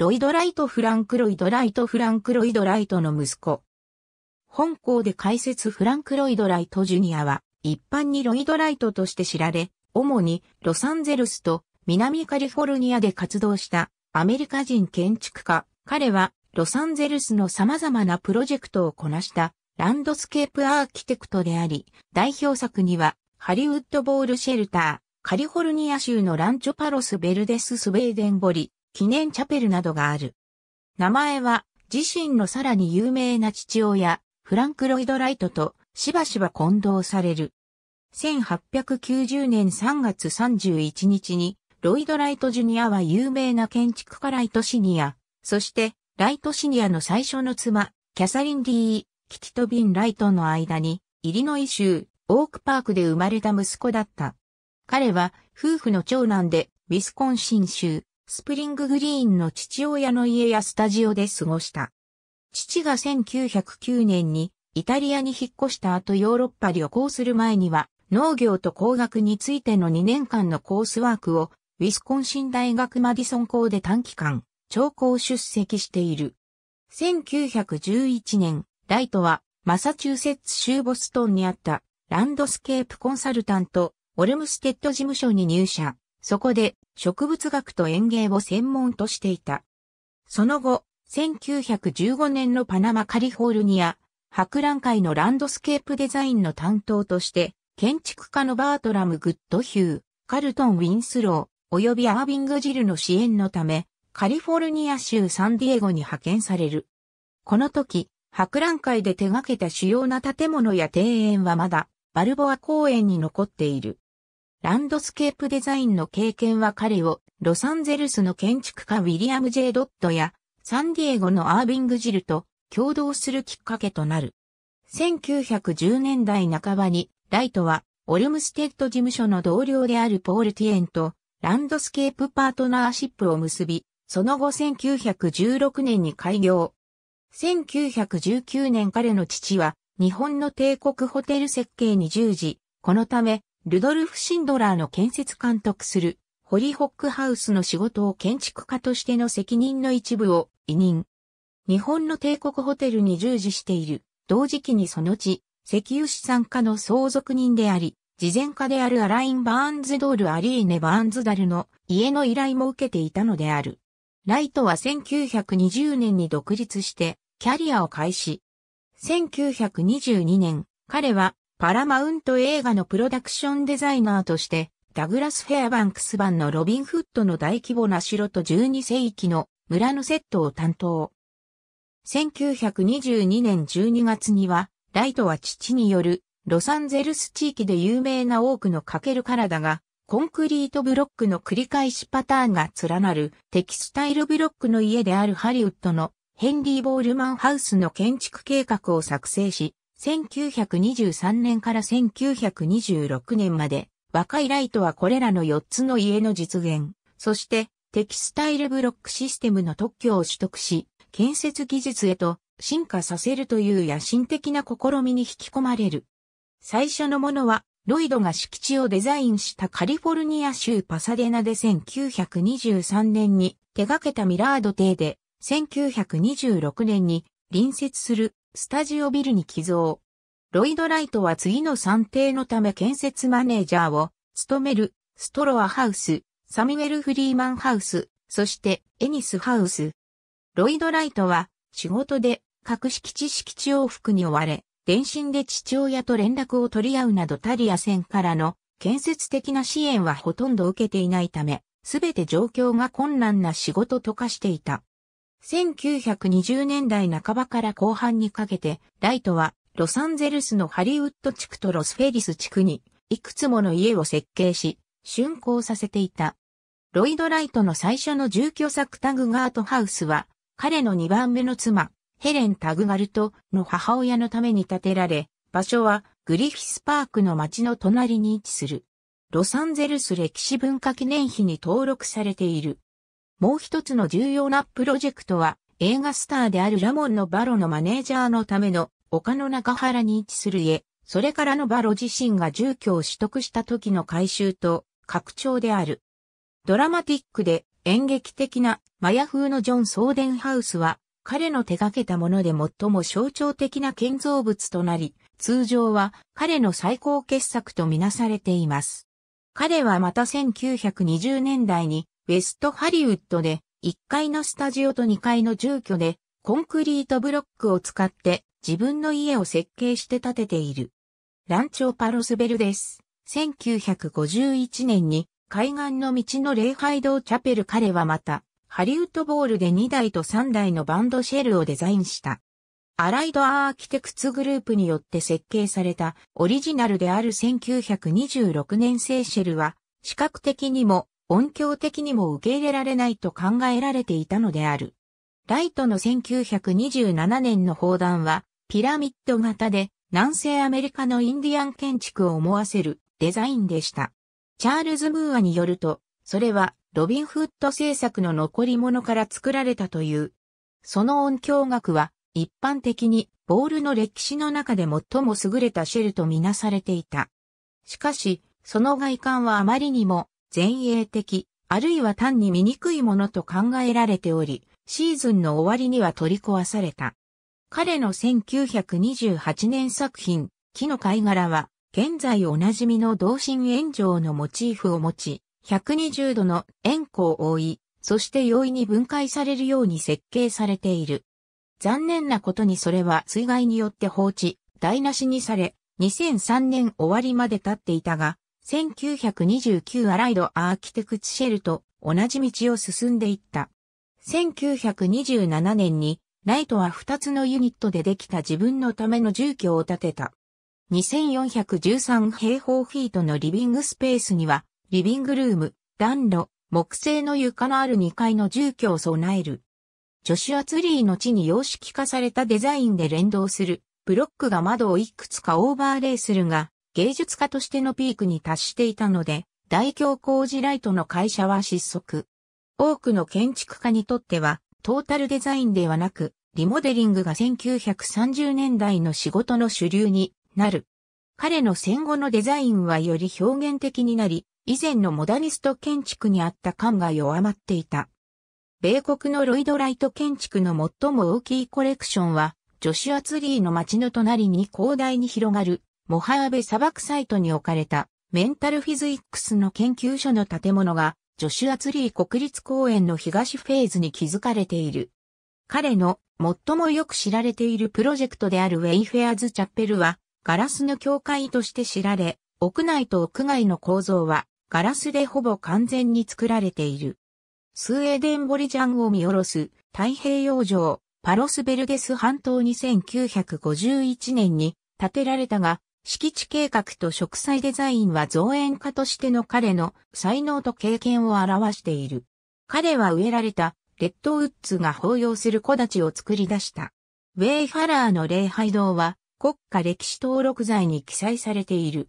ロイド・ライト・フランク・ロイド・ライト・フランク・ロイド・ライトの息子。本校で解説フランク・ロイド・ライト・ジュニアは、一般にロイド・ライトとして知られ、主にロサンゼルスと南カリフォルニアで活動したアメリカ人建築家。彼はロサンゼルスの様々なプロジェクトをこなしたランドスケープアーキテクトであり、代表作にはハリウッドボールシェルター、カリフォルニア州のランチョパロスベルデススウェーデンボリ、記念チャペルなどがある。名前は自身のさらに有名な父親、フランク・ロイド・ライトとしばしば混同される。1890年3月31日に、ロイド・ライト・ジュニアは有名な建築家ライト・シニア、そしてライト・シニアの最初の妻、キャサリン・ディー・キティビン・ライトの間に、イリノイ州、オークパークで生まれた息子だった。彼は夫婦の長男で、ウィスコンシン州、スプリンググリーンの父親の家やスタジオで過ごした。父が1909年にイタリアに引っ越した後ヨーロッパ旅行する前には農業と工学についての2年間のコースワークをウィスコンシン大学マディソン校で短期間、長校出席している。1911年、ライトはマサチューセッツ州ボストンにあったランドスケープコンサルタント、オルムステッド事務所に入社。そこで植物学と園芸を専門としていた。その後、1915年のパナマカリフォルニア、博覧会のランドスケープデザインの担当として、建築家のバートラム・グッドヒュー、カルトン・ウィンスロー、及びアービング・ジルの支援のため、カリフォルニア州サンディエゴに派遣される。この時、博覧会で手掛けた主要な建物や庭園はまだ、バルボア公園に残っている。ランドスケープデザインの経験は彼をロサンゼルスの建築家ウィリアム・ジェイ・ドットやサンディエゴのアービング・ジルと共同するきっかけとなる。1910年代半ばにライトはオルムステッド事務所の同僚であるポール・ティエンとランドスケープパートナーシップを結び、その後1916年に開業。1919年彼の父は日本の帝国ホテル設計に従事、このためルドルフ・シンドラーの建設監督する、ホリーホックハウスの仕事を建築家としての責任の一部を委任。日本の帝国ホテルに従事している、同時期にその地、石油資産家の相続人であり、事前家であるアライン・バーンズドール・アリーネ・バーンズダルの家の依頼も受けていたのである。ライトは1920年に独立して、キャリアを開始。1922年、彼はパラマウント映画のプロダクションデザイナーとして、ダグラス・フェアバンクス版のロビン・フッドの大規模な城と12世紀の村のセットを担当。1922年12月には、ライトは父によるロサンゼルス地域で有名な多くのかける体が、コンクリートブロックの繰り返しパターンが連なるテキスタイルブロックの家であるハリウッドのヘンリー・ボールマンハウスの建築計画を作成し、1923年から1926年まで、若いライトはこれらの4つの家の実現、そしてテキスタイルブロックシステムの特許を取得し、建設技術へと進化させるという野心的な試みに引き込まれる。最初のものは、ロイドが敷地をデザインしたカリフォルニア州パサデナで1923年に手掛けたミラード邸で、1926年に隣接するスタジオビルに寄贈。ロイド・ライトは次の算定のため建設マネージャーを務めるストロアハウス、サミュエル・フリーマンハウス、そしてエニスハウス。ロイド・ライトは仕事で格式知識地往復に追われ、電信で父親と連絡を取り合うなどタリア線からの建設的な支援はほとんど受けていないため、すべて状況が困難な仕事と化していた。1920年代半ばから後半にかけて、ライトはロサンゼルスのハリウッド地区とロスフェリス地区にいくつもの家を設計し、竣工させていた。ロイド・ライトの最初の住居作タグガートハウスは、彼の2番目の妻、ヘレン・タグガルトの母親のために建てられ、場所はグリフィスパークの街の隣に位置する。ロサンゼルス歴史文化記念碑に登録されている。もう一つの重要なプロジェクトは、映画スターであるラモンのバロのマネージャーのための丘の中原に位置する家、それからのバロ自身が住居を取得した時の改修と拡張である。ドラマティックで演劇的なマヤ風のジョン・ソーデンハウスは彼の手掛けたもので最も象徴的な建造物となり、通常は彼の最高傑作とみなされています。彼はまた1920年代にウェストハリウッドで1階のスタジオと2階の住居でコンクリートブロックを使って自分の家を設計して建てている。ランチョパロスベルです。1951年に海岸の道の礼拝堂チャペル彼はまた、ハリウッドボールで2台と3台のバンドシェルをデザインした。アライドアーキテクツグループによって設計されたオリジナルである1926年製シェルは視覚的にも音響的にも受け入れられないと考えられていたのである。ライトの1927年の砲弾は、ピラミッド型で、南西アメリカのインディアン建築を思わせるデザインでした。チャールズ・ムーアによると、それはロビン・フッド製作の残り物から作られたという。その音響学は一般的にボールの歴史の中で最も優れたシェルとみなされていた。しかし、その外観はあまりにも前衛的、あるいは単に醜いものと考えられており、シーズンの終わりには取り壊された。彼の1928年作品、木の貝殻は、現在おなじみの同心炎上のモチーフを持ち、120度の円弧を覆い、そして容易に分解されるように設計されている。残念なことにそれは水害によって放置、台無しにされ、2003年終わりまで経っていたが、1929アライドアーキテクツシェルと同じ道を進んでいった。1927年にライトは2つのユニットでできた自分のための住居を建てた。2413平方フィートのリビングスペースには、リビングルーム、暖炉、木製の床のある2階の住居を備える。ジョシュアツリーの地に様式化されたデザインで連動する、ブロックが窓をいくつかオーバーレイするが、芸術家としてのピークに達していたので、大京工事ライトの会社は失速。多くの建築家にとっては、トータルデザインではなく、リモデリングが1930年代の仕事の主流になる。彼の戦後のデザインはより表現的になり、以前のモダニスト建築にあった感が弱まっていた。米国のロイド・ライト建築の最も大きいコレクションは、ジョシュア・ツリーの街の隣に広大に広がるモハーベ砂漠サイトに置かれたメンタルフィズイックスの研究所の建物がジョシュアツリー国立公園の東フェーズに築かれている。彼の最もよく知られているプロジェクトであるウェイフェアーズチャペルはガラスの教会として知られ、屋内と屋外の構造はガラスでほぼ完全に作られている。スウェーデンボリジャンを見下ろす太平洋上パロスベルデス半島に9 5 1年に建てられたが、敷地計画と植栽デザインは造園家としての彼の才能と経験を表している。彼は植えられたレッドウッズが抱擁する木立を作り出した。ウェイハラーの礼拝堂は国家歴史登録財に記載されている。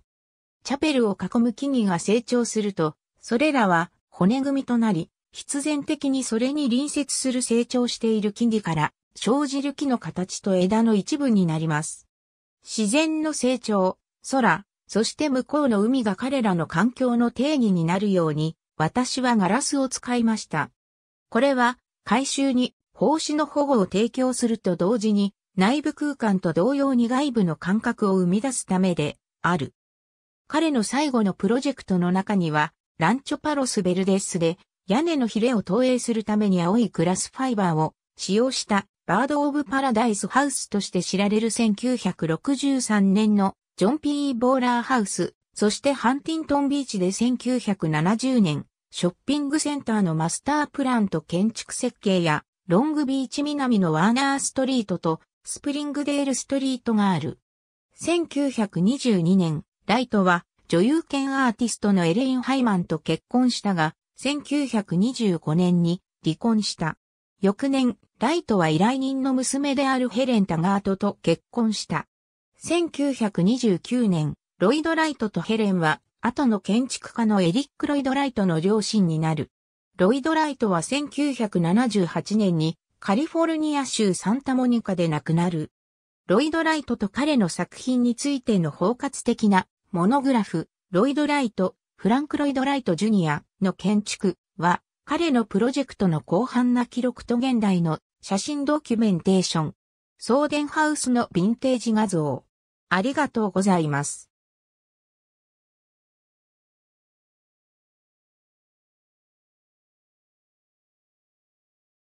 チャペルを囲む木々が成長すると、それらは骨組みとなり、必然的にそれに隣接する成長している木々から生じる木の形と枝の一部になります。自然の成長、空、そして向こうの海が彼らの環境の定義になるように、私はガラスを使いました。これは、回収に、奉仕の保護を提供すると同時に、内部空間と同様に外部の感覚を生み出すためで、ある。彼の最後のプロジェクトの中には、ランチョパロスベルデスで、屋根のヒレを投影するために青いグラスファイバーを使用したバード・オブ・パラダイス・ハウスとして知られる1963年のジョン・ P・ ボーラーハウス、そしてハンティントンビーチで1970年、ショッピングセンターのマスタープランと建築設計や、ロングビーチ南のワーナーストリートとスプリングデールストリートがある。1922年、ライトは女優兼アーティストのエレイン・ハイマンと結婚したが、1925年に離婚した。翌年、ライトは依頼人の娘であるヘレン・タガートと結婚した。1929年、ロイド・ライトとヘレンは、後の建築家のエリック・ロイド・ライトの両親になる。ロイド・ライトは1978年にカリフォルニア州サンタモニカで亡くなる。ロイド・ライトと彼の作品についての包括的なモノグラフ、ロイド・ライト、フランク・ロイド・ライト・ジュニアの建築は彼のプロジェクトの広範な記録と現代の写真ドキュメンテーション、送電ハウスのヴィンテージ画像。ありがとうございます。